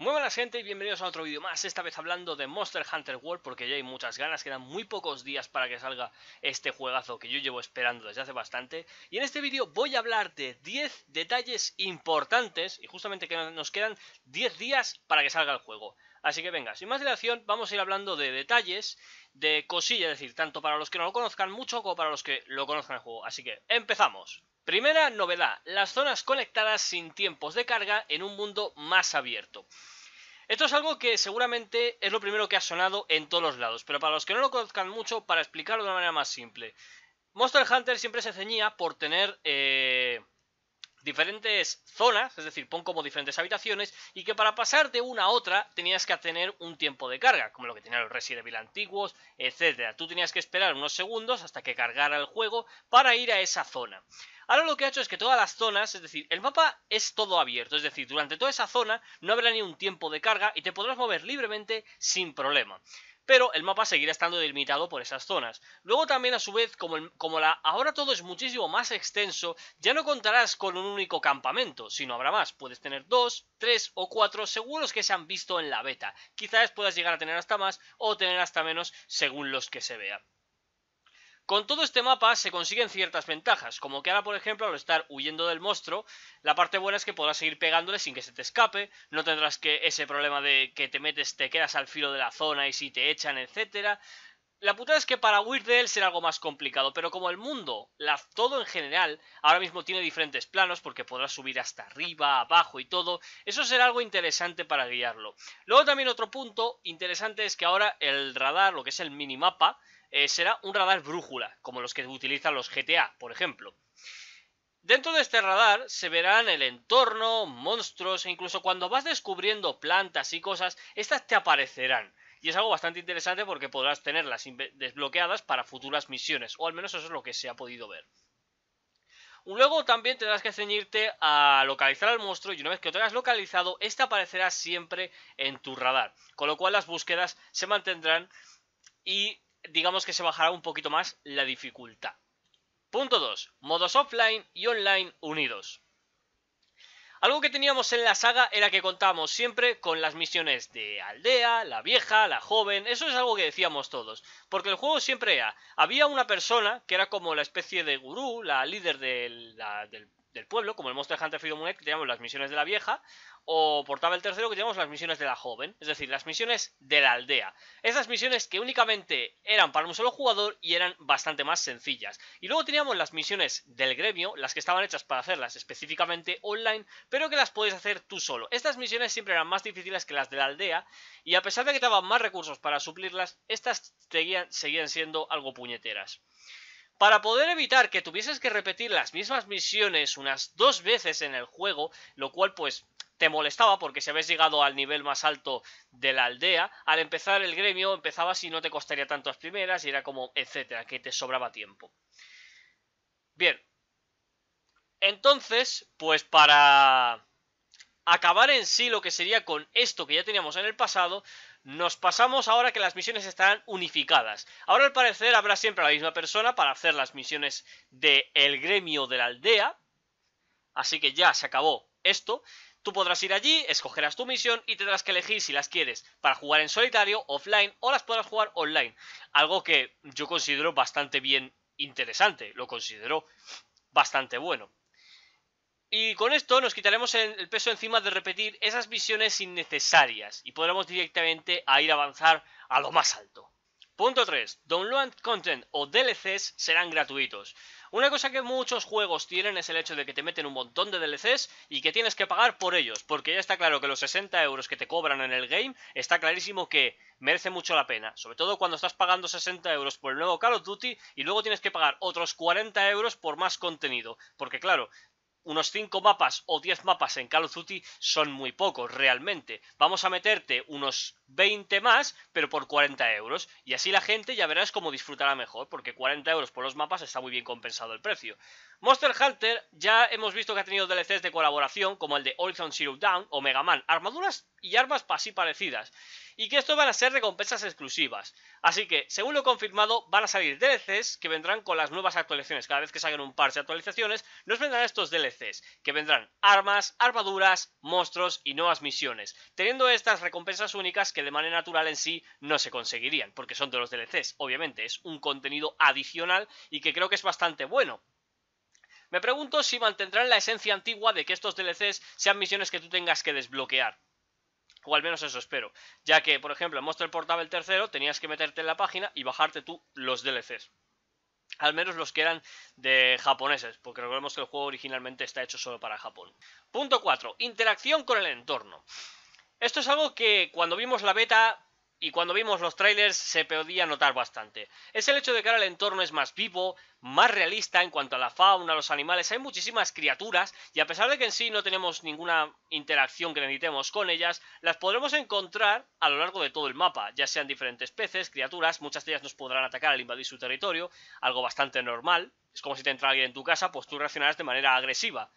Muy buenas gente y bienvenidos a otro vídeo más, esta vez hablando de Monster Hunter World porque ya hay muchas ganas, quedan muy pocos días para que salga este juegazo que yo llevo esperando desde hace bastante y en este vídeo voy a hablar de 10 detalles importantes y justamente que nos quedan 10 días para que salga el juego así que venga, sin más dilación vamos a ir hablando de detalles, de cosillas, es decir, tanto para los que no lo conozcan mucho como para los que lo conozcan el juego, así que empezamos Primera novedad, las zonas conectadas sin tiempos de carga en un mundo más abierto. Esto es algo que seguramente es lo primero que ha sonado en todos los lados, pero para los que no lo conozcan mucho, para explicarlo de una manera más simple. Monster Hunter siempre se ceñía por tener eh, diferentes zonas, es decir, pon como diferentes habitaciones, y que para pasar de una a otra tenías que tener un tiempo de carga, como lo que tenían los Resident Evil antiguos, etcétera. Tú tenías que esperar unos segundos hasta que cargara el juego para ir a esa zona. Ahora lo que ha hecho es que todas las zonas, es decir, el mapa es todo abierto, es decir, durante toda esa zona no habrá ni un tiempo de carga y te podrás mover libremente sin problema pero el mapa seguirá estando delimitado por esas zonas. Luego también a su vez, como, la, ahora todo es muchísimo más extenso, ya no contarás con un único campamento, sino habrá más, puedes tener dos, tres o cuatro según los que se han visto en la beta, quizás puedas llegar a tener hasta más o tener hasta menos según los que se vean. Con todo este mapa se consiguen ciertas ventajas, como que ahora por ejemplo al estar huyendo del monstruo, la parte buena es que podrás seguir pegándole sin que se te escape, no tendrás que ese problema de que te metes, te quedas al filo de la zona y si te echan, etc. La putada es que para huir de él será algo más complicado, pero como el mundo, todo en general, ahora mismo tiene diferentes planos porque podrás subir hasta arriba, abajo y todo, eso será algo interesante para guiarlo. Luego también otro punto interesante es que ahora el radar, lo que es el minimapa, eh, será un radar brújula, como los que utilizan los GTA, por ejemplo. Dentro de este radar se verán el entorno, monstruos e incluso cuando vas descubriendo plantas y cosas, estas te aparecerán. Y es algo bastante interesante porque podrás tenerlas desbloqueadas para futuras misiones, o al menos eso es lo que se ha podido ver. Luego también tendrás que ceñirte a localizar al monstruo y una vez que lo tengas localizado, este aparecerá siempre en tu radar, con lo cual las búsquedas se mantendrán y digamos que se bajará un poquito más la dificultad. Punto 2. Modos offline y online unidos. Algo que teníamos en la saga era que contábamos siempre con las misiones de aldea, la vieja, la joven, eso es algo que decíamos todos, porque el juego siempre era, había una persona que era como la especie de gurú, la líder del, pueblo, como el Monster Hunter Freedom que teníamos las misiones de la vieja, o portaba el tercero que llamamos las misiones de la joven, es decir, las misiones de la aldea. Esas misiones que únicamente eran para un solo jugador y eran bastante más sencillas. Y luego teníamos las misiones del gremio, las que estaban hechas para hacerlas específicamente online, pero que las podías hacer tú solo. Estas misiones siempre eran más difíciles que las de la aldea y a pesar de que daban más recursos para suplirlas, estas seguían, seguían siendo algo puñeteras. Para poder evitar que tuvieses que repetir las mismas misiones unas dos veces en el juego, lo cual pues te molestaba porque si habías llegado al nivel más alto de la aldea, al empezar el gremio empezabas y no te costaría tanto las primeras y era como, etcétera, que te sobraba tiempo. Bien. Entonces, pues para acabar en sí lo que sería con esto que ya teníamos en el pasado, nos pasamos ahora que las misiones estarán unificadas. Ahora al parecer habrá siempre la misma persona para hacer las misiones del gremio de la aldea. Así que ya se acabó esto. Tú podrás ir allí, escogerás tu misión y tendrás que elegir si las quieres para jugar en solitario, offline o las podrás jugar online. Algo que yo considero bastante bien interesante, lo considero bastante bueno. Y con esto nos quitaremos el peso encima de repetir esas misiones innecesarias y podremos directamente a ir a avanzar a lo más alto. Punto 3. Download content o DLCs serán gratuitos. Una cosa que muchos juegos tienen es el hecho de que te meten un montón de DLCs y que tienes que pagar por ellos, porque ya está claro que los 60 euros que te cobran en el game está clarísimo que merece mucho la pena, sobre todo cuando estás pagando 60 euros por el nuevo Call of Duty y luego tienes que pagar otros 40 euros por más contenido, porque claro, unos 5 mapas o 10 mapas en Call of Duty son muy pocos realmente. Vamos a meterte unos 20 más, pero por 40 euros. Y así la gente ya verás cómo disfrutará mejor, porque 40 euros por los mapas está muy bien compensado el precio. Monster Hunter ya hemos visto que ha tenido DLCs de colaboración, como el de Horizon Zero Dawn o Mega Man, armaduras y armas así parecidas. Y que estos van a ser recompensas exclusivas. Así que, según lo confirmado, van a salir DLCs que vendrán con las nuevas actualizaciones. Cada vez que salgan un par de actualizaciones, nos vendrán estos DLCs, que vendrán armas, armaduras, monstruos y nuevas misiones, teniendo estas recompensas únicas que de manera natural en sí no se conseguirían, porque son de los DLCs, obviamente, es un contenido adicional y que creo que es bastante bueno. Me pregunto si mantendrán la esencia antigua de que estos DLCs sean misiones que tú tengas que desbloquear. O al menos eso espero. Ya que, por ejemplo, en Monster Portable tercero tenías que meterte en la página y bajarte tú los DLCs. Al menos los que eran de japoneses, porque recordemos que el juego originalmente está hecho solo para Japón. Punto 4. Interacción con el entorno. Esto es algo que cuando vimos la beta y cuando vimos los trailers se podía notar bastante. Es el hecho de que ahora el entorno es más vivo, más realista en cuanto a la fauna, los animales, hay muchísimas criaturas y a pesar de que en sí no tenemos ninguna interacción que necesitemos con ellas, las podremos encontrar a lo largo de todo el mapa, ya sean diferentes peces, criaturas, muchas de ellas nos podrán atacar al invadir su territorio, algo bastante normal, es como si te entra alguien en tu casa, pues tú reaccionarás de manera agresiva,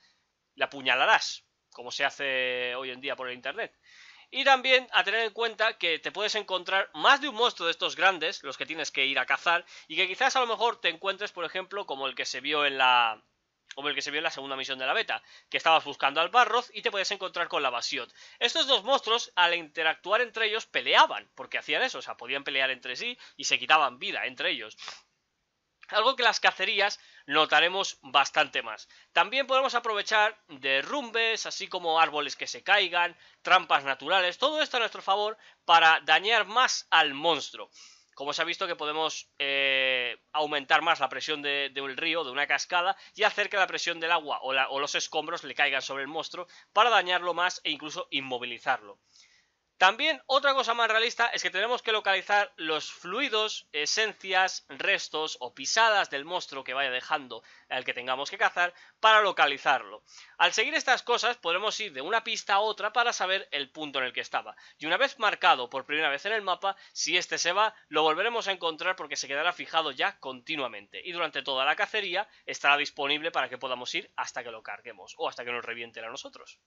la apuñalarás, como se hace hoy en día por el Internet. Y también a tener en cuenta que te puedes encontrar más de un monstruo de estos grandes, los que tienes que ir a cazar, y que quizás a lo mejor te encuentres, por ejemplo, como el que se vio en la como el que se vio en la segunda misión de la beta, que estabas buscando al Barroth y te podías encontrar con la Basiot. Estos dos monstruos, al interactuar entre ellos, peleaban, porque hacían eso, o sea, podían pelear entre sí y se quitaban vida entre ellos. Algo que las cacerías notaremos bastante más. También podemos aprovechar derrumbes, así como árboles que se caigan, trampas naturales, todo esto a nuestro favor para dañar más al monstruo. Como se ha visto que podemos eh, aumentar más la presión de, un río, de una cascada, y hacer que la presión del agua o los escombros le caigan sobre el monstruo para dañarlo más e incluso inmovilizarlo. También otra cosa más realista es que tenemos que localizar los fluidos, esencias, restos o pisadas del monstruo que vaya dejando al que tengamos que cazar para localizarlo. Al seguir estas cosas podremos ir de una pista a otra para saber el punto en el que estaba. Y una vez marcado por primera vez en el mapa, si este se va, lo volveremos a encontrar porque se quedará fijado ya continuamente. Y durante toda la cacería estará disponible para que podamos ir hasta que lo carguemos o hasta que nos revienten a nosotros.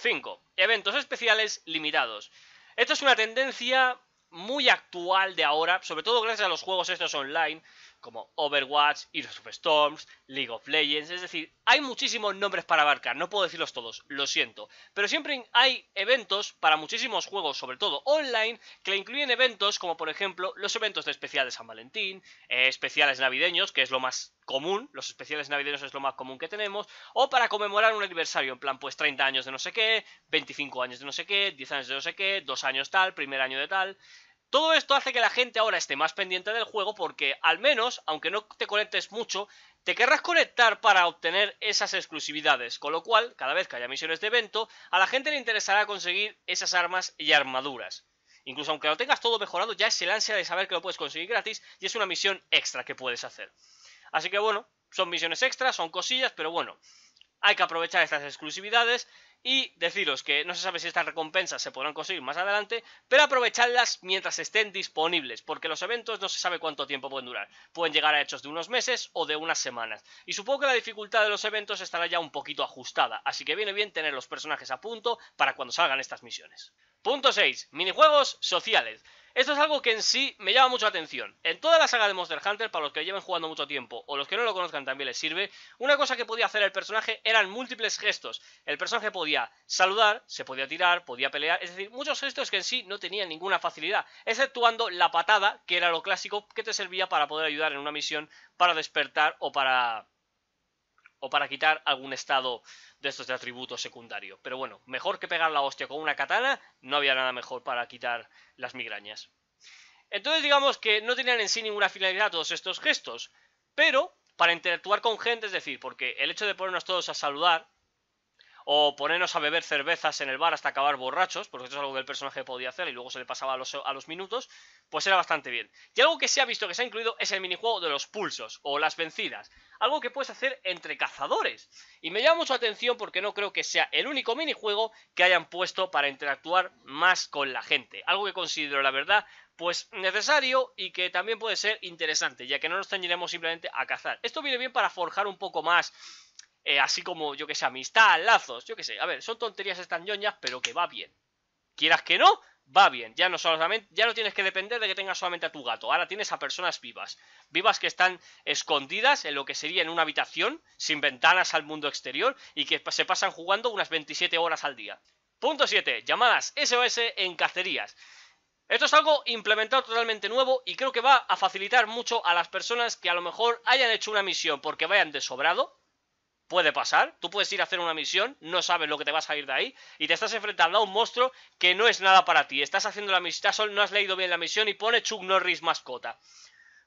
5. Eventos especiales limitados. Esto es una tendencia muy actual de ahora, sobre todo gracias a los juegos estos online, como Overwatch, Heroes of Storms, League of Legends, es decir, hay muchísimos nombres para abarcar, no puedo decirlos todos, lo siento, pero siempre hay eventos para muchísimos juegos, sobre todo online, que incluyen eventos como por ejemplo los eventos de especial de San Valentín, eh, especiales navideños, que es lo más común, los especiales navideños es lo más común que tenemos, o para conmemorar un aniversario, en plan pues 30 años de no sé qué, 25 años de no sé qué, 10 años de no sé qué, 2 años tal, primer año de tal, todo esto hace que la gente ahora esté más pendiente del juego porque al menos, aunque no te conectes mucho, te querrás conectar para obtener esas exclusividades, con lo cual, cada vez que haya misiones de evento, a la gente le interesará conseguir esas armas y armaduras. Incluso aunque lo tengas todo mejorado, ya es el ansia de saber que lo puedes conseguir gratis y es una misión extra que puedes hacer. Así que bueno, son misiones extras, son cosillas, pero bueno, hay que aprovechar estas exclusividades y deciros que no se sabe si estas recompensas se podrán conseguir más adelante, pero aprovecharlas mientras estén disponibles, porque los eventos no se sabe cuánto tiempo pueden durar. Pueden llegar a hechos de unos meses o de unas semanas. Y supongo que la dificultad de los eventos estará ya un poquito ajustada, así que viene bien tener los personajes a punto para cuando salgan estas misiones. Punto 6. Minijuegos sociales. Esto es algo que en sí me llama mucho atención. En toda la saga de Monster Hunter, para los que lleven jugando mucho tiempo o los que no lo conozcan también les sirve, una cosa que podía hacer el personaje eran múltiples gestos. El personaje podía saludar, se podía tirar, podía pelear, es decir, muchos gestos que en sí no tenían ninguna facilidad, exceptuando la patada, que era lo clásico que te servía para poder ayudar en una misión, para despertar o para o para quitar algún estado de estos de atributo secundario. Pero bueno, mejor que pegar la hostia con una katana, no había nada mejor para quitar las migrañas. Entonces digamos que no tenían en sí ninguna finalidad todos estos gestos, pero para interactuar con gente, es decir, porque el hecho de ponernos todos a saludar o ponernos a beber cervezas en el bar hasta acabar borrachos, porque esto es algo que el personaje podía hacer y luego se le pasaba a los, minutos, pues era bastante bien. Y algo que se ha visto que se ha incluido es el minijuego de los pulsos o las vencidas, algo que puedes hacer entre cazadores. Y me llama mucho la atención porque no creo que sea el único minijuego que hayan puesto para interactuar más con la gente, algo que considero la verdad pues necesario y que también puede ser interesante, ya que no nos ceñiremos simplemente a cazar. Esto viene bien para forjar un poco más eh, así como, yo que sé, amistad, lazos, yo que sé. A ver, son tonterías ñoñas, pero que va bien. Quieras que no, va bien. Ya no solamente, ya no tienes que depender de que tengas solamente a tu gato. Ahora tienes a personas vivas, vivas que están escondidas en lo que sería en una habitación, sin ventanas al mundo exterior y que se pasan jugando unas 27 horas al día. Punto 7. Llamadas SOS en cacerías. Esto es algo implementado totalmente nuevo y creo que va a facilitar mucho a las personas que a lo mejor hayan hecho una misión porque vayan desobrado puede pasar. Tú puedes ir a hacer una misión, no sabes lo que te vas a ir de ahí, y te estás enfrentando a un monstruo que no es nada para ti. Estás haciendo la misión, no has leído bien la misión y pone Chuck Norris mascota.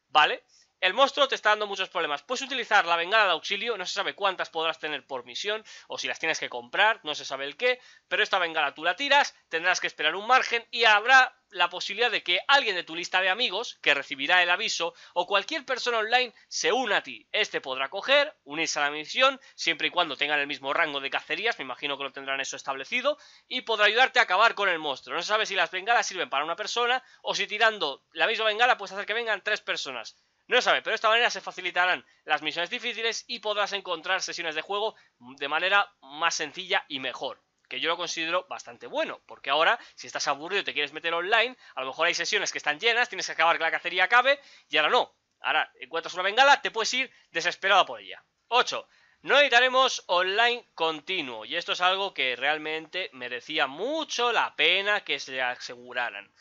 ¿Vale? El monstruo te está dando muchos problemas. Puedes utilizar la bengala de auxilio, no se sabe cuántas podrás tener por misión, o si las tienes que comprar, no se sabe el qué, pero esta bengala tú la tiras, tendrás que esperar un margen y habrá la posibilidad de que alguien de tu lista de amigos, que recibirá el aviso, o cualquier persona online se una a ti. Este podrá coger, unirse a la misión, siempre y cuando tengan el mismo rango de cacerías, me imagino que lo tendrán eso establecido, y podrá ayudarte a acabar con el monstruo. No se sabe si las bengalas sirven para una persona, o si tirando la misma bengala puedes hacer que vengan tres personas. No lo sabe, pero de esta manera se facilitarán las misiones difíciles y podrás encontrar sesiones de juego de manera más sencilla y mejor. Que yo lo considero bastante bueno, porque ahora, si estás aburrido y te quieres meter online, a lo mejor hay sesiones que están llenas, tienes que acabar que la cacería acabe, y ahora no. Ahora encuentras una bengala, te puedes ir desesperado por ella. 8. No editaremos online continuo, y esto es algo que realmente merecía mucho la pena que se aseguraran.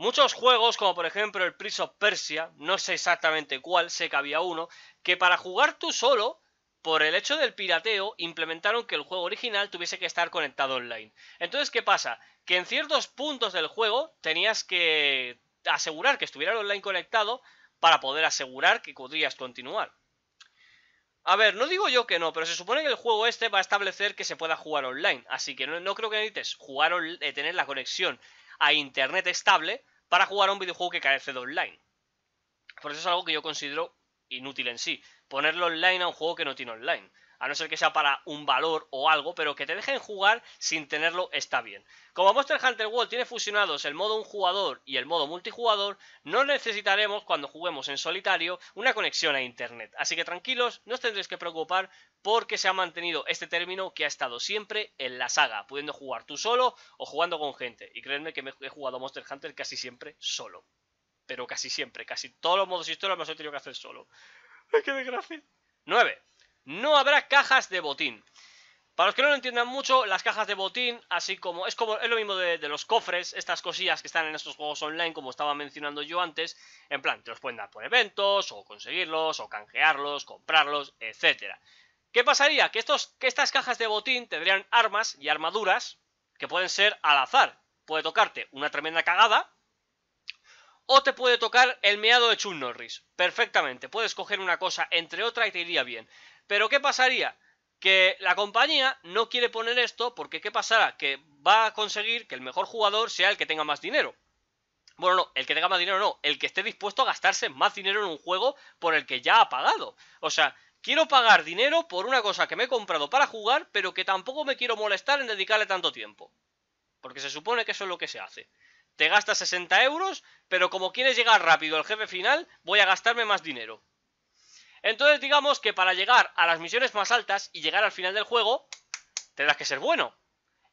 Muchos juegos, como por ejemplo el Prince of Persia, no sé exactamente cuál, sé que había uno, que para jugar tú solo, por el hecho del pirateo, implementaron que el juego original tuviese que estar conectado online. Entonces, ¿qué pasa? Que en ciertos puntos del juego tenías que asegurar que estuviera online conectado para poder asegurar que podrías continuar. A ver, no digo yo que no, pero se supone que el juego este va a establecer que se pueda jugar online, así que no, creo que necesites jugar eh, tener la conexión a internet estable para jugar a un videojuego que carece de online. Por eso es algo que yo considero inútil en sí, ponerlo online a un juego que no tiene online a no ser que sea para un valor o algo, pero que te dejen jugar sin tenerlo está bien. Como Monster Hunter World tiene fusionados el modo un jugador y el modo multijugador, no necesitaremos cuando juguemos en solitario una conexión a internet. Así que tranquilos, no os tendréis que preocupar porque se ha mantenido este término que ha estado siempre en la saga, pudiendo jugar tú solo o jugando con gente. Y créanme que me he jugado Monster Hunter casi siempre solo. Pero casi siempre, casi todos los modos historia los he tenido que hacer solo. qué desgracia! 9 no habrá cajas de botín. Para los que no lo entiendan mucho, las cajas de botín, así como. Es como. Es lo mismo de, los cofres, estas cosillas que están en estos juegos online, como estaba mencionando yo antes. En plan, te los pueden dar por eventos, o conseguirlos, o canjearlos, comprarlos, etcétera. ¿Qué pasaría? Que, estos, que estas cajas de botín tendrían armas y armaduras que pueden ser al azar. Puede tocarte una tremenda cagada. O te puede tocar el meado de Chun Norris. Perfectamente. Puedes coger una cosa entre otra y te iría bien. Pero ¿qué pasaría? Que la compañía no quiere poner esto porque ¿qué pasará? Que va a conseguir que el mejor jugador sea el que tenga más dinero. Bueno, no, el que tenga más dinero no, el que esté dispuesto a gastarse más dinero en un juego por el que ya ha pagado. O sea, quiero pagar dinero por una cosa que me he comprado para jugar, pero que tampoco me quiero molestar en dedicarle tanto tiempo. Porque se supone que eso es lo que se hace. Te gastas 60 euros, pero como quieres llegar rápido al jefe final, voy a gastarme más dinero. Entonces digamos que para llegar a las misiones más altas y llegar al final del juego, tendrás que ser bueno.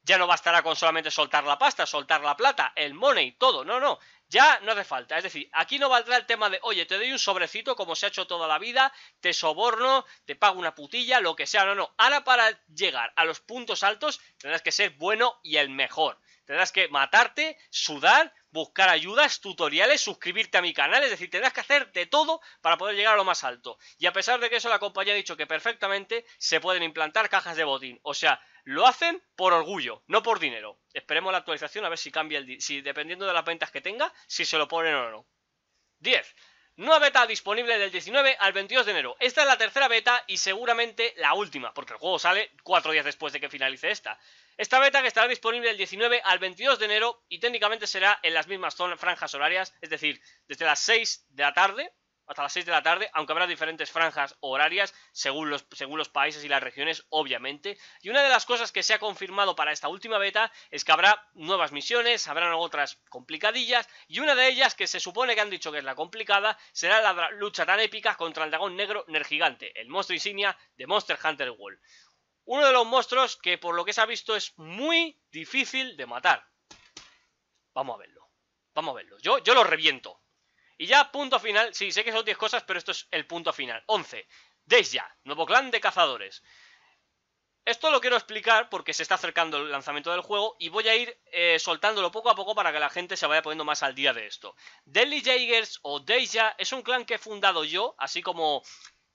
Ya no bastará con solamente soltar la pasta, soltar la plata, el money, todo. No, no, ya no hace falta. Es decir, aquí no valdrá el tema de, oye, te doy un sobrecito como se ha hecho toda la vida, te soborno, te pago una putilla, lo que sea. No, no. Ahora para llegar a los puntos altos tendrás que ser bueno y el mejor. Tendrás que matarte, sudar, buscar ayudas, tutoriales, suscribirte a mi canal, es decir, tendrás que hacer de todo para poder llegar a lo más alto. Y a pesar de que eso la compañía ha dicho que perfectamente se pueden implantar cajas de botín, o sea, lo hacen por orgullo, no por dinero. Esperemos la actualización a ver si cambia el si dependiendo de las ventas que tenga, si se lo ponen o no. 10. Nueva beta disponible del 19 al 22 de enero. Esta es la tercera beta y seguramente la última, porque el juego sale cuatro días después de que finalice esta. Esta beta que estará disponible del 19 al 22 de enero y técnicamente será en las mismas franjas horarias, es decir, desde las 6 de la tarde hasta las 6 de la tarde, aunque habrá diferentes franjas horarias según los, según los países y las regiones, obviamente. Y una de las cosas que se ha confirmado para esta última beta es que habrá nuevas misiones, habrán otras complicadillas, y una de ellas que se supone que han dicho que es la complicada, será la lucha tan épica contra el dragón negro Nergigante, el monstruo insignia de Monster Hunter World. Uno de los monstruos que por lo que se ha visto es muy difícil de matar. Vamos a verlo. Vamos a verlo. Yo, yo lo reviento. Y ya, punto final. Sí, sé que son 10 cosas, pero esto es el punto final. 11. Deja, nuevo clan de cazadores. Esto lo quiero explicar porque se está acercando el lanzamiento del juego y voy a ir eh, soltándolo poco a poco para que la gente se vaya poniendo más al día de esto. Deadly Jagers o Deja es un clan que he fundado yo, así como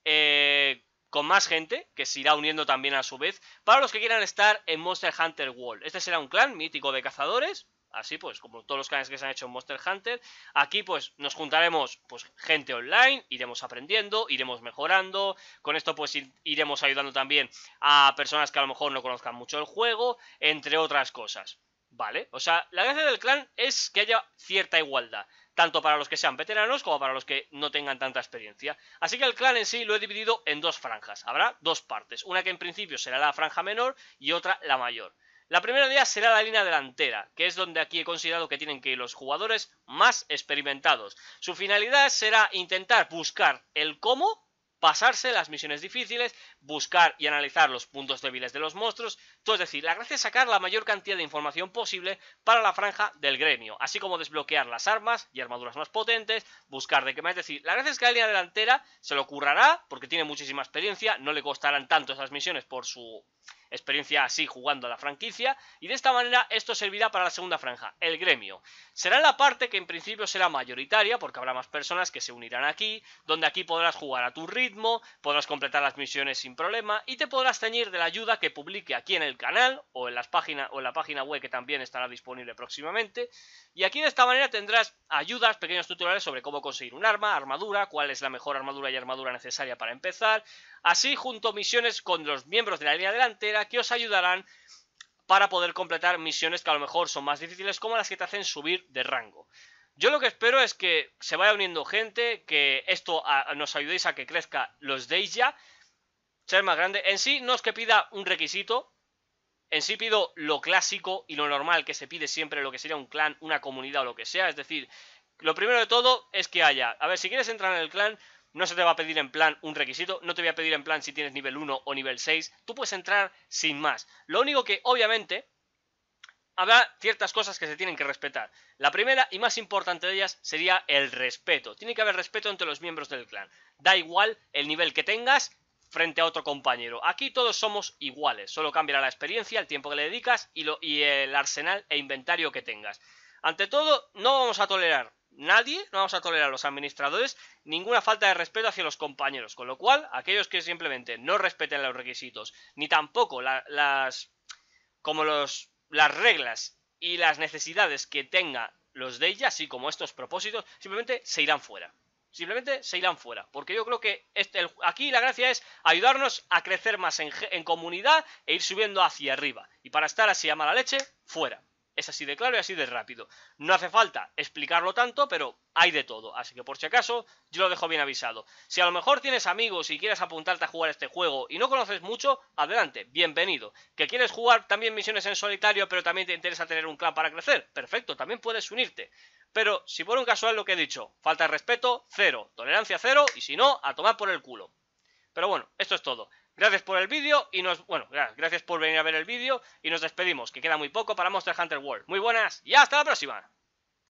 eh, con más gente, que se irá uniendo también a su vez, para los que quieran estar en Monster Hunter World. Este será un clan mítico de cazadores, Así pues, como todos los clanes que se han hecho en Monster Hunter, aquí pues nos juntaremos pues gente online, iremos aprendiendo, iremos mejorando, con esto pues iremos ayudando también a personas que a lo mejor no conozcan mucho el juego, entre otras cosas. ¿Vale? O sea, la gracia del clan es que haya cierta igualdad, tanto para los que sean veteranos como para los que no tengan tanta experiencia. Así que el clan en sí lo he dividido en dos franjas, habrá dos partes, una que en principio será la franja menor y otra la mayor. La primera idea será la línea delantera, que es donde aquí he considerado que tienen que ir los jugadores más experimentados. Su finalidad será intentar buscar el cómo pasarse las misiones difíciles, buscar y analizar los puntos débiles de los monstruos, todo es decir, la gracia es sacar la mayor cantidad de información posible para la franja del gremio, así como desbloquear las armas y armaduras más potentes, buscar de qué más, es decir, la gracia es que la línea delantera se lo currará, porque tiene muchísima experiencia, no le costarán tanto esas misiones por su experiencia así jugando a la franquicia, y de esta manera esto servirá para la segunda franja, el gremio. Será la parte que en principio será mayoritaria, porque habrá más personas que se unirán aquí, donde aquí podrás jugar a tu ritmo, podrás completar las misiones sin problema, y te podrás ceñir de la ayuda que publique aquí en el canal, o en, las páginas, o en la página web que también estará disponible próximamente, y aquí de esta manera tendrás ayudas, pequeños tutoriales sobre cómo conseguir un arma, armadura, cuál es la mejor armadura y armadura necesaria para empezar, así junto misiones con los miembros de la línea delantera, que os ayudarán para poder completar misiones que a lo mejor son más difíciles como las que te hacen subir de rango. Yo lo que espero es que se vaya uniendo gente, que esto nos ayudéis a que crezca los deis ya, ser más grande. En sí no es que pida un requisito, en sí pido lo clásico y lo normal que se pide siempre, lo que sería un clan, una comunidad o lo que sea. Es decir, lo primero de todo es que haya, a ver, si quieres entrar en el clan, no se te va a pedir en plan un requisito, no te voy a pedir en plan si tienes nivel 1 o nivel 6, tú puedes entrar sin más. Lo único que obviamente habrá ciertas cosas que se tienen que respetar. La primera y más importante de ellas sería el respeto. Tiene que haber respeto entre los miembros del clan. Da igual el nivel que tengas frente a otro compañero. Aquí todos somos iguales, solo cambiará la experiencia, el tiempo que le dedicas y, y el arsenal e inventario que tengas. Ante todo, no vamos a tolerar nadie, no vamos a tolerar a los administradores ninguna falta de respeto hacia los compañeros, con lo cual aquellos que simplemente no respeten los requisitos, ni tampoco las como los las reglas y las necesidades que tenga los de ella, así como estos propósitos, simplemente se irán fuera. Simplemente se irán fuera. Porque yo creo que este, aquí la gracia es ayudarnos a crecer más en, en comunidad e ir subiendo hacia arriba. Y para estar así a mala leche, fuera. Es así de claro y así de rápido. No hace falta explicarlo tanto, pero hay de todo. Así que por si acaso, yo lo dejo bien avisado. Si a lo mejor tienes amigos y quieres apuntarte a jugar este juego y no conoces mucho, adelante, bienvenido. Que quieres jugar también misiones en solitario, pero también te interesa tener un clan para crecer, perfecto, también puedes unirte. Pero si por un casual lo que he dicho, falta de respeto, cero, tolerancia cero y si no, a tomar por el culo. Pero bueno, esto es todo. Gracias por el vídeo y nos... Bueno, gracias por venir a ver el vídeo y nos despedimos, que queda muy poco para Monster Hunter World. Muy buenas y hasta la próxima.